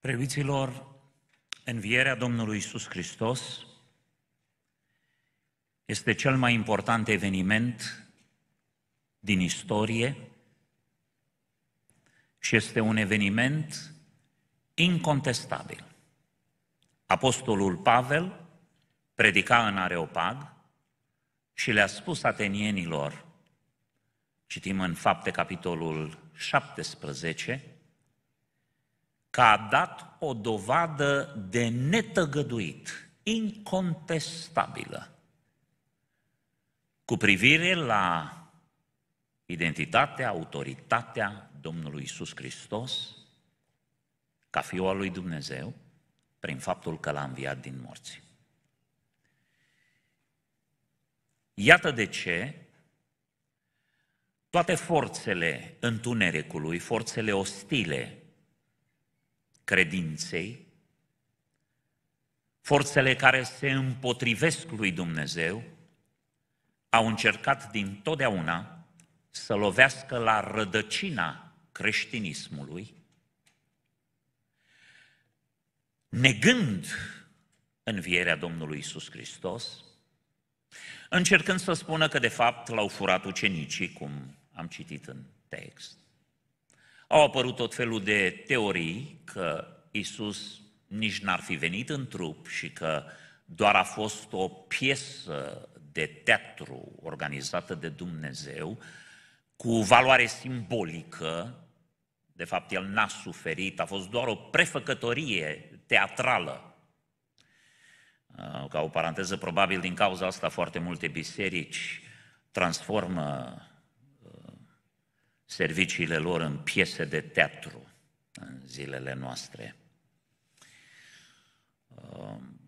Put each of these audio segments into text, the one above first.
Previților, învierea Domnului Isus Hristos este cel mai important eveniment din istorie și este un eveniment incontestabil. Apostolul Pavel predica în Areopag și le-a spus atenienilor, citim în fapte capitolul 17, că a dat o dovadă de netăgăduit, incontestabilă, cu privire la identitatea, autoritatea Domnului Isus Hristos ca fiul al lui Dumnezeu prin faptul că l-a înviat din morți. Iată de ce toate forțele întunericului, forțele ostile credinței, forțele care se împotrivesc lui Dumnezeu, au încercat din totdeauna să lovească la rădăcina creștinismului, negând învierea Domnului Isus Hristos, încercând să spună că de fapt l-au furat ucenicii, cum am citit în text. Au apărut tot felul de teorii că Isus nici n-ar fi venit în trup și că doar a fost o piesă de teatru organizată de Dumnezeu cu valoare simbolică, de fapt el n-a suferit, a fost doar o prefăcătorie teatrală. Ca o paranteză, probabil din cauza asta foarte multe biserici transformă serviciile lor în piese de teatru în zilele noastre. Um,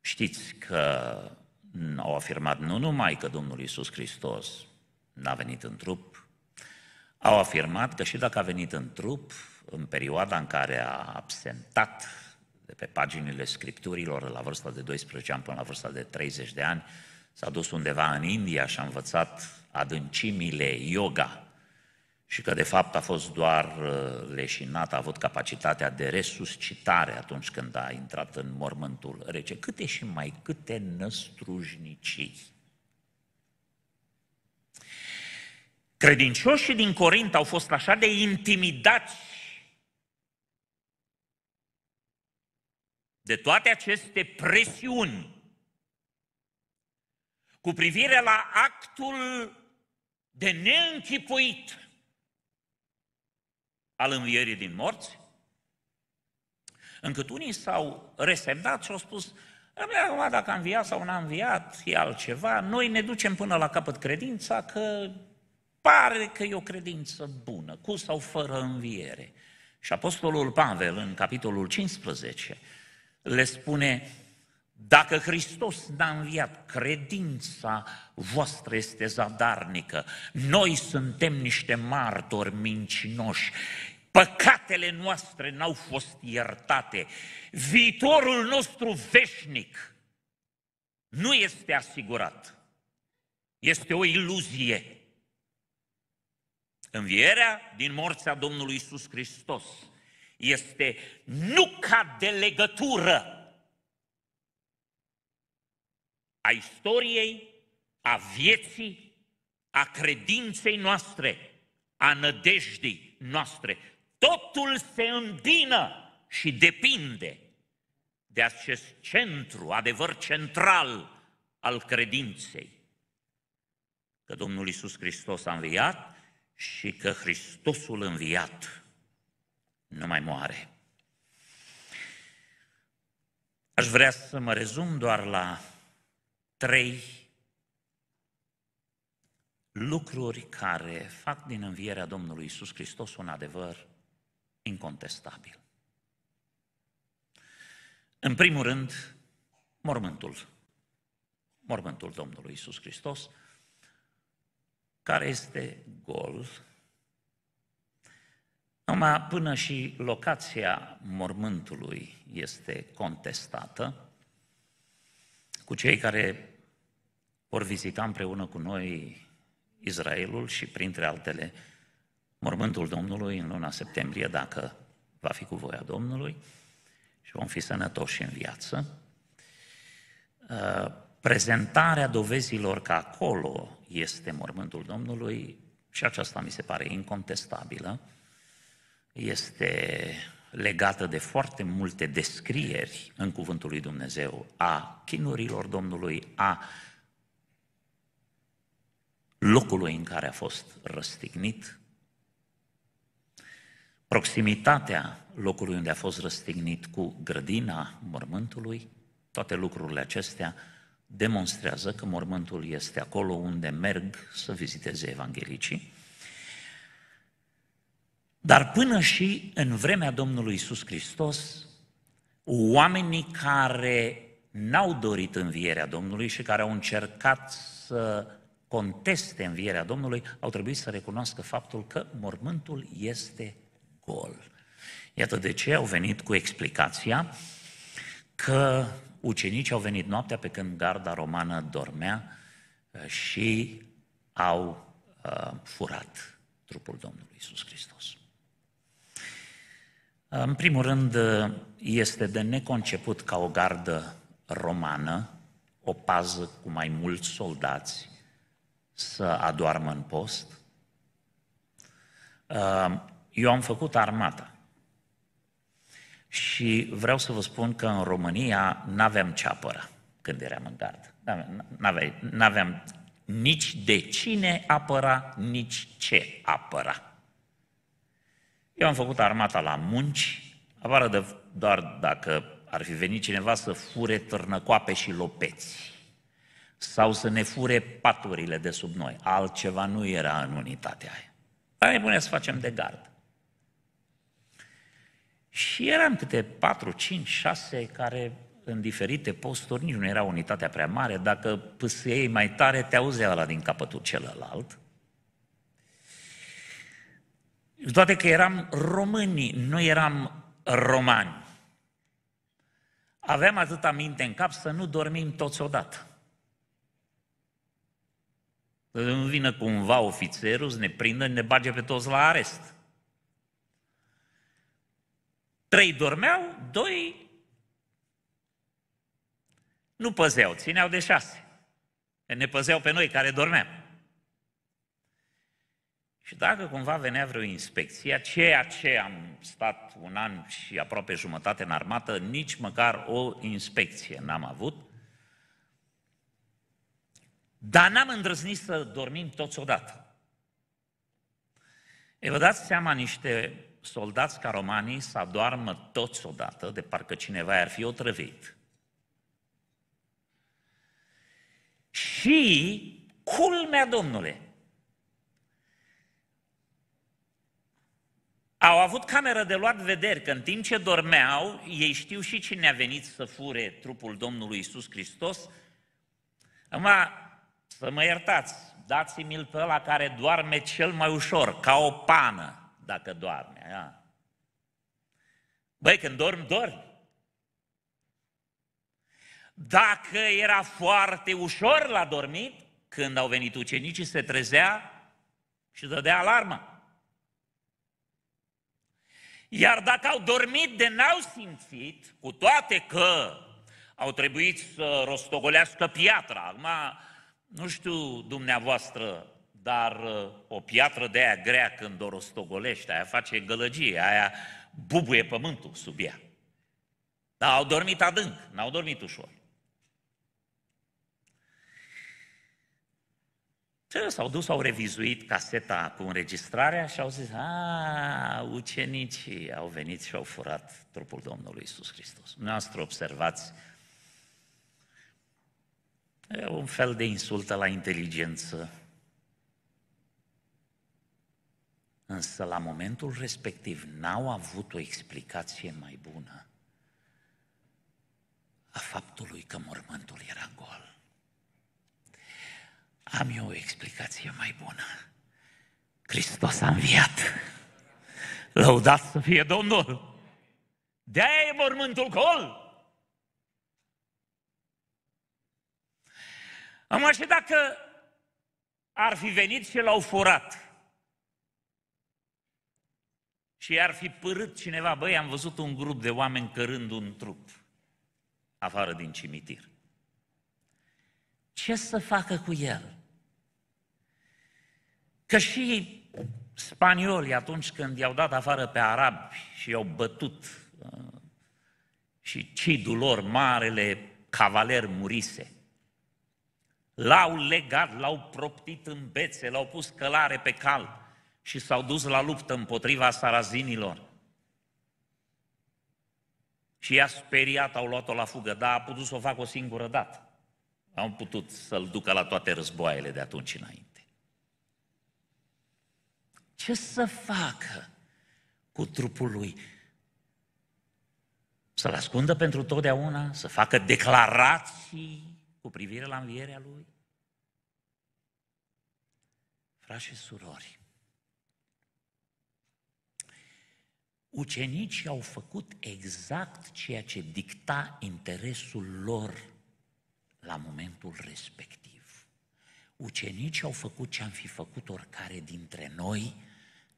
știți că au afirmat nu numai că Domnul Isus Hristos n-a venit în trup, au afirmat că și dacă a venit în trup, în perioada în care a absentat de pe paginile scripturilor, la vârsta de 12 ani până la vârsta de 30 de ani, s-a dus undeva în India și a învățat adâncimile yoga, și că de fapt a fost doar uh, leșinat, a avut capacitatea de resuscitare atunci când a intrat în mormântul rece. Câte și mai câte năstrușnicii. Credincioșii din Corint au fost așa de intimidați de toate aceste presiuni cu privire la actul de neînchipuit al învierii din morți, încât unii s-au resemnat și au spus, Rămâne acum dacă a înviat sau n-a înviat, e altceva, noi ne ducem până la capăt credința că pare că e o credință bună, cu sau fără înviere. Și Apostolul Pavel, în capitolul 15, le spune, dacă Hristos n-a înviat, credința voastră este zadarnică. Noi suntem niște martori mincinoși. Păcatele noastre n-au fost iertate. Viitorul nostru veșnic nu este asigurat. Este o iluzie. Învierea din morțea Domnului Isus Hristos este nuca de legătură a istoriei, a vieții, a credinței noastre, a nădejdii noastre. Totul se îndină și depinde de acest centru, adevăr central al credinței. Că Domnul Isus Hristos a înviat și că Hristosul înviat nu mai moare. Aș vrea să mă rezum doar la trei lucruri care fac din învierea Domnului Isus Hristos un adevăr incontestabil. În primul rând, mormântul. Mormântul Domnului Isus Hristos, care este gol. Numai până și locația mormântului este contestată, cu cei care vor vizita împreună cu noi Israelul și, printre altele, mormântul Domnului în luna septembrie, dacă va fi cu voia Domnului și vom fi sănătoși în viață. Uh, prezentarea dovezilor că acolo este mormântul Domnului, și aceasta mi se pare incontestabilă, este legată de foarte multe descrieri în Cuvântul lui Dumnezeu a chinurilor Domnului, a locului în care a fost răstignit, proximitatea locului unde a fost răstignit cu grădina mormântului, toate lucrurile acestea demonstrează că mormântul este acolo unde merg să viziteze evanghelicii dar până și în vremea Domnului Isus Hristos, oamenii care n-au dorit învierea Domnului și care au încercat să conteste învierea Domnului, au trebuit să recunoască faptul că mormântul este gol. Iată de ce au venit cu explicația că ucenicii au venit noaptea pe când garda romană dormea eh, și au uh, furat trupul Domnului Isus Hristos. În primul rând, este de neconceput ca o gardă romană, o pază cu mai mulți soldați, să adoarmă în post. Uh, eu am făcut armata. Și vreau să vă spun că în România n-aveam ceapără când eram în gardă. N-aveam, aveam nici de cine apăra, nici ce apăra. Eu am făcut armata la munci, afară de doar dacă ar fi venit cineva să fure târnăcoape și lopeți sau să ne fure paturile de sub noi. Altceva nu era în unitatea aia. Dar ne pune să facem de gard. Și eram câte 4, 5, 6 care în diferite posturi, nici nu era unitatea prea mare, dacă pâsâiei mai tare, te auzea la din capătul celălalt. Cu toate că eram români, nu eram romani. Aveam atâta minte în cap să nu dormim toți odată. Să nu vină cumva ofițerul să ne prindă, ne bage pe toți la arest. Trei dormeau, doi nu păzeau, țineau de șase. Ne păzeau pe noi care dormeam. Și dacă cumva venea vreo inspecție, a ceea ce am stat un an și aproape jumătate în armată, nici măcar o inspecție n-am avut, dar n-am îndrăznit să dormim toți odată. E, vă dați seama niște soldați ca romanii să adoarmă toți odată, de parcă cineva ar fi otrăvit. Și, culmea Domnule, Au avut cameră de luat vederi că în timp ce dormeau, ei știu și cine a venit să fure trupul Domnului Isus Hristos. Acum, să mă iertați, dați-mi-l pe ăla care doarme cel mai ușor, ca o pană, dacă doarme. Ia. Băi, când dorm, dorm. Dacă era foarte ușor la dormit, când au venit ucenicii, se trezea și dădea alarma. Iar dacă au dormit de n-au simțit, cu toate că au trebuit să rostogolească piatra. Acum, nu știu dumneavoastră, dar uh, o piatră de aia grea când o rostogolește, aia face gălăgie, aia bubuie pământul sub ea. Dar au dormit adânc, n-au dormit ușor. Și s-au dus, au revizuit caseta cu înregistrarea și au zis, a, ah, ucenicii au venit și au furat trupul Domnului Isus Hristos. Noastră observați E un fel de insultă la inteligență. Însă la momentul respectiv n-au avut o explicație mai bună a faptului că mormântul era gol. Am eu o explicație mai bună. Hristos a înviat. Lăudat să fie Domnul! De-aia e mormântul gol! Am așteptat dacă ar fi venit și l-au furat și ar fi părât cineva, băi, am văzut un grup de oameni cărând un trup afară din cimitir. Ce să facă cu el? Că și spaniolii atunci când i-au dat afară pe arabi și i-au bătut uh, și cidul lor, marele cavaler murise. L-au legat, l-au proptit în bețe, l-au pus călare pe cal și s-au dus la luptă împotriva sarazinilor. Și i-a speriat, au luat-o la fugă, dar a putut să o facă o singură dată. Au putut să-l ducă la toate războaiele de atunci înainte ce să facă cu trupul lui? Să-l ascundă pentru totdeauna? Să facă declarații cu privire la învierea lui? Frați și surori, ucenicii au făcut exact ceea ce dicta interesul lor la momentul respectiv ucenicii au făcut ce am fi făcut oricare dintre noi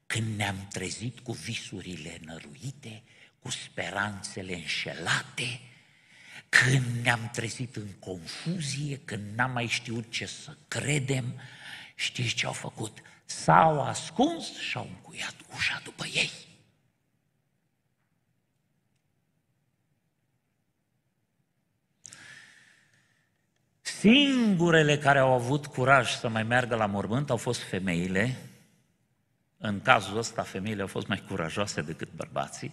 când ne-am trezit cu visurile năruite, cu speranțele înșelate, când ne-am trezit în confuzie, când n-am mai știut ce să credem, știți ce au făcut? S-au ascuns și au încuiat ușa după ei. Singurele care au avut curaj să mai meargă la mormânt au fost femeile. În cazul ăsta, femeile au fost mai curajoase decât bărbații.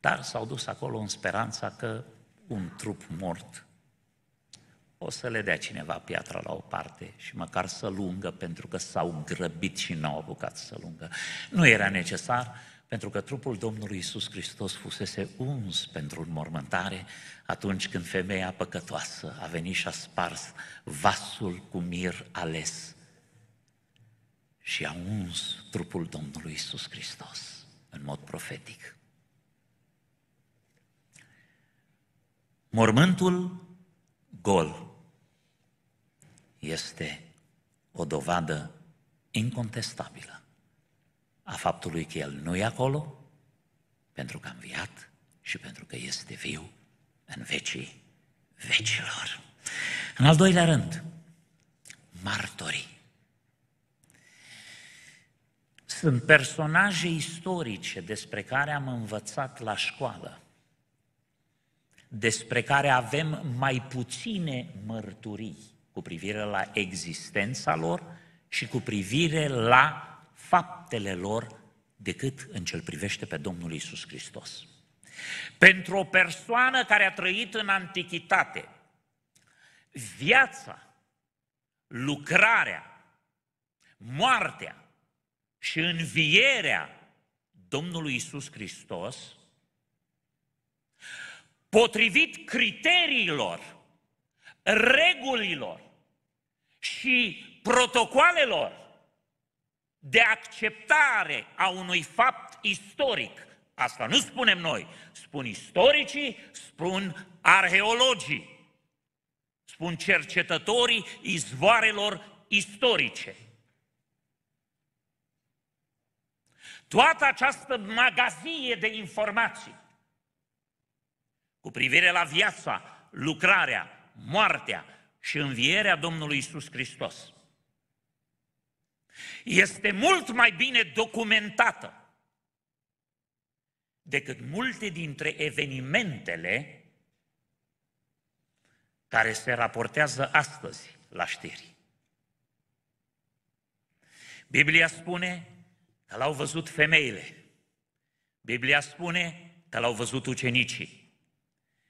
Dar s-au dus acolo în speranța că un trup mort o să le dea cineva piatra la o parte și măcar să lungă, pentru că s-au grăbit și n-au apucat să lungă. Nu era necesar, pentru că trupul Domnului Isus Hristos fusese uns pentru înmormântare atunci când femeia păcătoasă a venit și a spars vasul cu mir ales și a uns trupul Domnului Isus Hristos în mod profetic. Mormântul gol este o dovadă incontestabilă a faptului că El nu e acolo, pentru că a înviat și pentru că este viu în vecii vecilor. În al doilea rând, martorii. Sunt personaje istorice despre care am învățat la școală, despre care avem mai puține mărturii cu privire la existența lor și cu privire la fapt faptele lor decât în ce privește pe Domnul Isus Hristos. Pentru o persoană care a trăit în antichitate, viața, lucrarea, moartea și învierea Domnului Isus Hristos, potrivit criteriilor, regulilor și protocoalelor de acceptare a unui fapt istoric. Asta nu spunem noi, spun istoricii, spun arheologii, spun cercetătorii izvoarelor istorice. Toată această magazie de informații cu privire la viața, lucrarea, moartea și învierea Domnului Isus Hristos este mult mai bine documentată decât multe dintre evenimentele care se raportează astăzi la știri. Biblia spune că l-au văzut femeile. Biblia spune că l-au văzut ucenicii.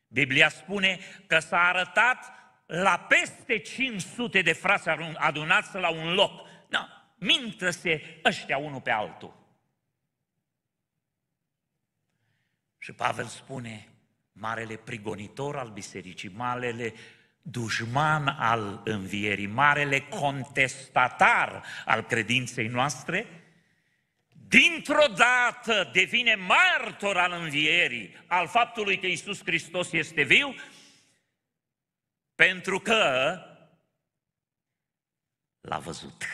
Biblia spune că s-a arătat la peste 500 de frați adunați la un loc mintă-se ăștia unul pe altul. Și Pavel spune, marele prigonitor al bisericii, marele dușman al învierii, marele contestatar al credinței noastre, dintr-o dată devine martor al învierii, al faptului că Isus Hristos este viu, pentru că l-a văzut.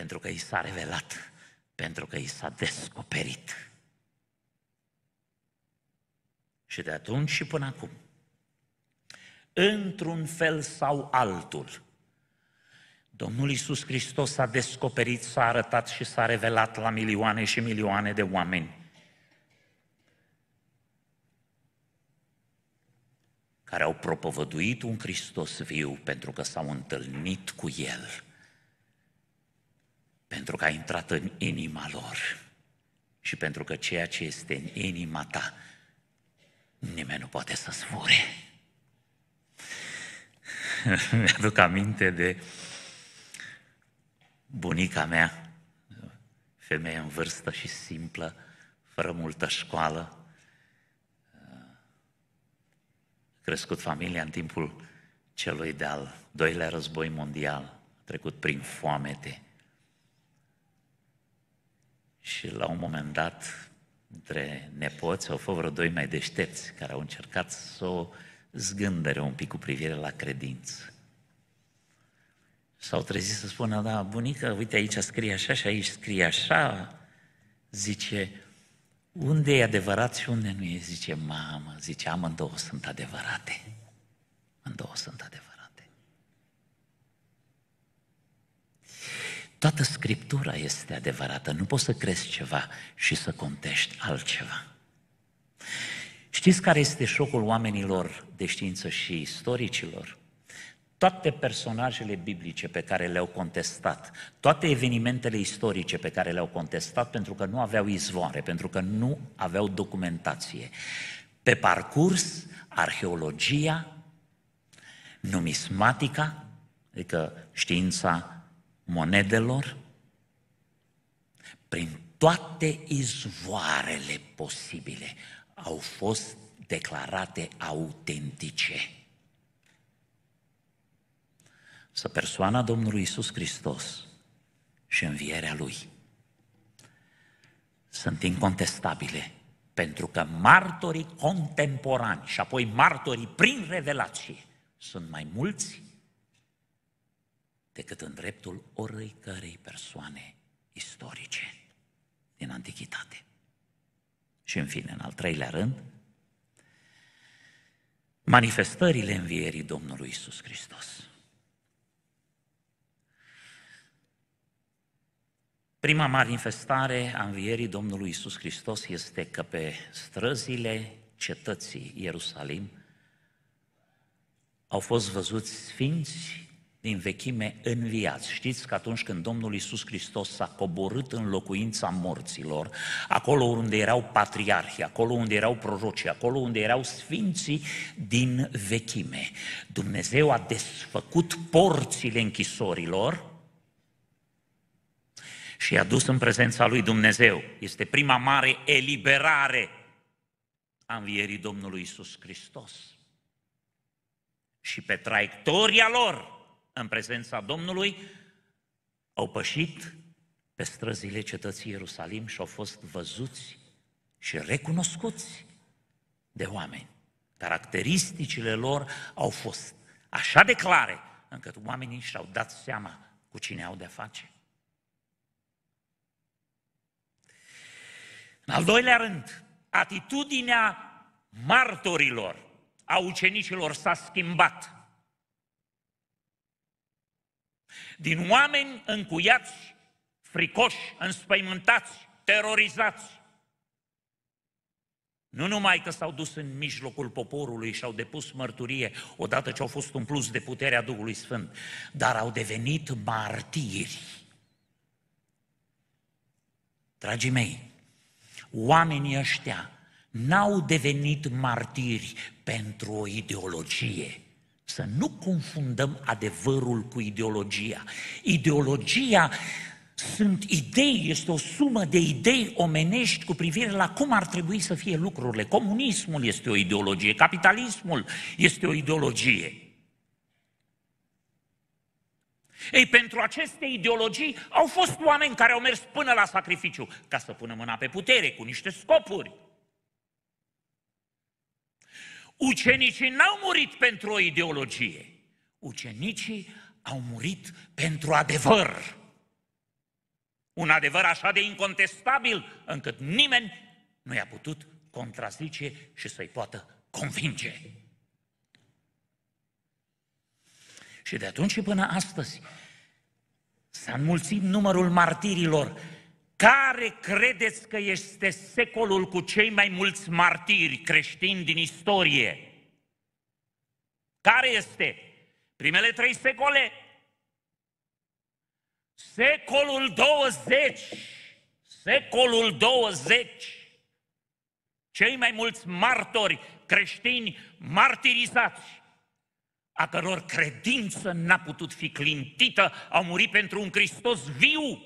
Pentru că i s-a revelat, pentru că i s-a descoperit. Și de atunci și până acum, într-un fel sau altul, Domnul Iisus Hristos s-a descoperit, s-a arătat și s-a revelat la milioane și milioane de oameni. care au propovăduit un Hristos viu pentru că s-au întâlnit cu El pentru că a intrat în inima lor și pentru că ceea ce este în inima ta, nimeni nu poate să sfure. Mi-aduc aminte de bunica mea, femeie în vârstă și simplă, fără multă școală, crescut familia în timpul celui de-al doilea război mondial, trecut prin foamete, și la un moment dat, între nepoți, au fost vreo doi mai deștepți care au încercat să o zgândere un pic cu privire la credință. S-au trezit să spună, da, bunică, uite aici scrie așa și aici scrie așa, zice, unde e adevărat și unde nu e? Zice, mamă, zice, amândouă sunt adevărate. Amândouă sunt adevărate. Toată Scriptura este adevărată, nu poți să crezi ceva și să contești altceva. Știți care este șocul oamenilor de știință și istoricilor? Toate personajele biblice pe care le-au contestat, toate evenimentele istorice pe care le-au contestat pentru că nu aveau izvoare, pentru că nu aveau documentație. Pe parcurs, arheologia, numismatica, adică știința monedelor, prin toate izvoarele posibile, au fost declarate autentice. Să persoana Domnului Isus Hristos și învierea Lui sunt incontestabile, pentru că martorii contemporani și apoi martorii prin revelație sunt mai mulți decât în dreptul oricărei persoane istorice din antichitate. Și în fine, în al treilea rând, manifestările învierii Domnului Isus Hristos. Prima manifestare a învierii Domnului Isus Hristos este că pe străzile cetății Ierusalim au fost văzuți sfinți din vechime înviați. Știți că atunci când Domnul Iisus Hristos s-a coborât în locuința morților, acolo unde erau patriarhi, acolo unde erau proroci, acolo unde erau sfinții din vechime, Dumnezeu a desfăcut porțile închisorilor și i-a dus în prezența lui Dumnezeu. Este prima mare eliberare a învierii Domnului Iisus Hristos. Și pe traiectoria lor, în prezența Domnului, au pășit pe străzile cetății Ierusalim și au fost văzuți și recunoscuți de oameni. Caracteristicile lor au fost așa de clare încât oamenii și-au dat seama cu cine au de face. În al doilea rând, atitudinea martorilor, a ucenicilor s-a schimbat din oameni încuiați, fricoși, înspăimântați, terorizați. Nu numai că s-au dus în mijlocul poporului și au depus mărturie odată ce au fost umpluți de puterea Duhului Sfânt, dar au devenit martiri. Dragii mei, oamenii ăștia n-au devenit martiri pentru o ideologie să nu confundăm adevărul cu ideologia. Ideologia sunt idei, este o sumă de idei omenești cu privire la cum ar trebui să fie lucrurile. Comunismul este o ideologie, capitalismul este o ideologie. Ei, pentru aceste ideologii au fost oameni care au mers până la sacrificiu ca să pună mâna pe putere cu niște scopuri. Ucenicii n-au murit pentru o ideologie. Ucenicii au murit pentru adevăr. Un adevăr așa de incontestabil încât nimeni nu i-a putut contrazice și să-i poată convinge. Și de atunci până astăzi s-a înmulțit numărul martirilor care credeți că este secolul cu cei mai mulți martiri creștini din istorie? Care este? Primele trei secole? Secolul 20. Secolul 20. Cei mai mulți martori creștini martirizați, a căror credință n-a putut fi clintită, au murit pentru un Hristos viu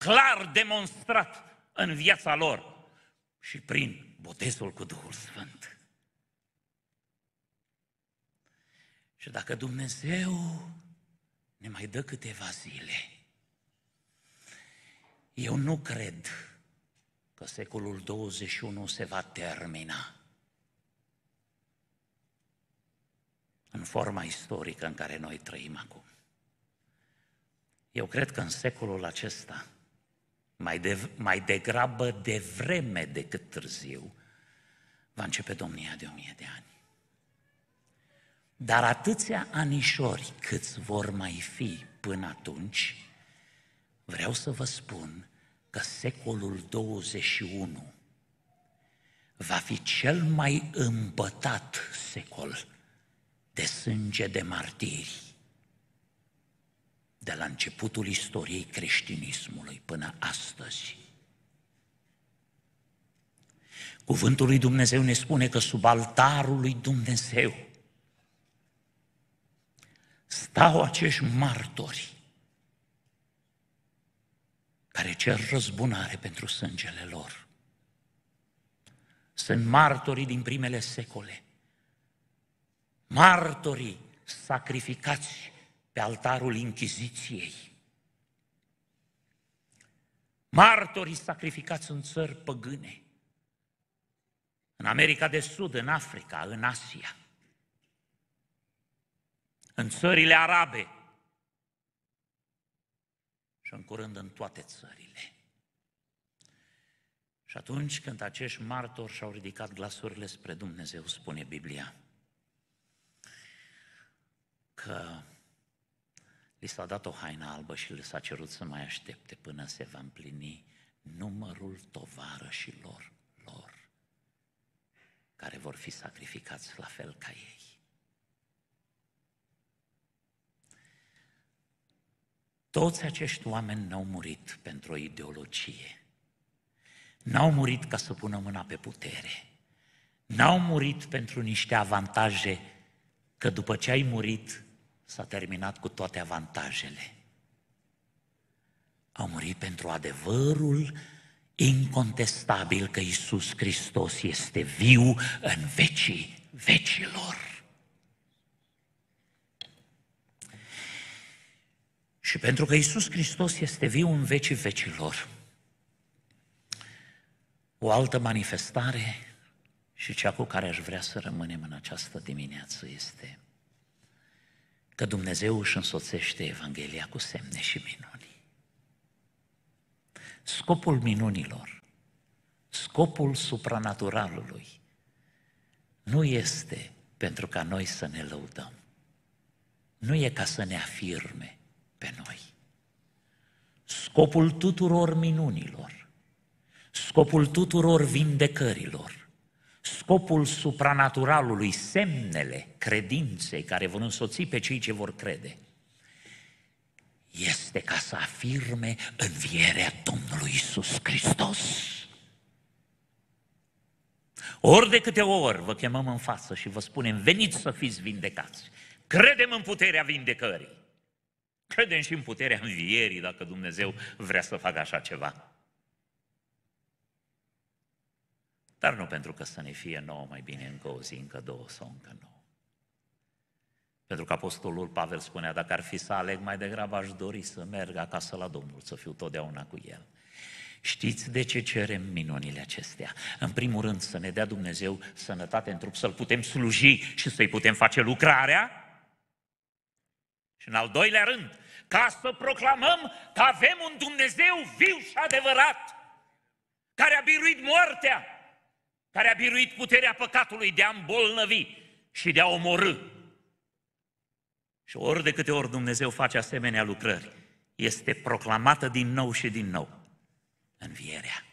clar demonstrat în viața lor și prin botezul cu Duhul Sfânt. Și dacă Dumnezeu ne mai dă câteva zile, eu nu cred că secolul 21 se va termina în forma istorică în care noi trăim acum. Eu cred că în secolul acesta mai, de, mai degrabă devreme decât târziu, va începe domnia de o mie de ani. Dar atâția anișori câți vor mai fi până atunci, vreau să vă spun că secolul 21 va fi cel mai îmbătat secol de sânge de martiri de la începutul istoriei creștinismului până astăzi. Cuvântul lui Dumnezeu ne spune că sub altarul lui Dumnezeu stau acești martori care cer răzbunare pentru sângele lor. Sunt martorii din primele secole, martorii sacrificați pe altarul Inchiziției. Martorii sacrificați în țări păgâne, în America de Sud, în Africa, în Asia, în țările arabe și în curând în toate țările. Și atunci când acești martori și-au ridicat glasurile spre Dumnezeu, spune Biblia, că Li s-a dat o haină albă și le s-a cerut să mai aștepte până se va împlini numărul tovarășilor lor, care vor fi sacrificați la fel ca ei. Toți acești oameni n-au murit pentru o ideologie. N-au murit ca să pună mâna pe putere. N-au murit pentru niște avantaje, că după ce ai murit, s-a terminat cu toate avantajele. Au murit pentru adevărul incontestabil că Isus Hristos este viu în vecii vecilor. Și pentru că Isus Hristos este viu în vecii vecilor, o altă manifestare și cea cu care aș vrea să rămânem în această dimineață este că Dumnezeu își însoțește Evanghelia cu semne și minuni. Scopul minunilor, scopul supranaturalului, nu este pentru ca noi să ne lăudăm. Nu e ca să ne afirme pe noi. Scopul tuturor minunilor, scopul tuturor vindecărilor, Scopul supranaturalului, semnele credinței care vor însoți pe cei ce vor crede, este ca să afirme învierea Domnului Isus Hristos. Ori de câte ori vă chemăm în față și vă spunem, veniți să fiți vindecați. Credem în puterea vindecării. Credem și în puterea învierii, dacă Dumnezeu vrea să facă așa ceva. Dar nu pentru că să ne fie nouă mai bine încă o zi, încă două sau încă nouă. Pentru că Apostolul Pavel spunea, dacă ar fi să aleg, mai degrabă aș dori să merg acasă la Domnul, să fiu totdeauna cu El. Știți de ce cerem minunile acestea? În primul rând să ne dea Dumnezeu sănătate în trup, să-L putem sluji și să-I putem face lucrarea. Și în al doilea rând, ca să proclamăm că avem un Dumnezeu viu și adevărat, care a biruit moartea, care a biruit puterea păcatului de a îmbolnăvi și de a omorâ. Și ori de câte ori Dumnezeu face asemenea lucrări, este proclamată din nou și din nou învierea.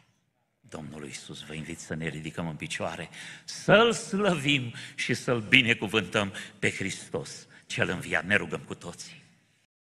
Domnului Iisus vă invit să ne ridicăm în picioare, să-L slăvim și să-L binecuvântăm pe Hristos, Cel înviat. Ne rugăm cu toții.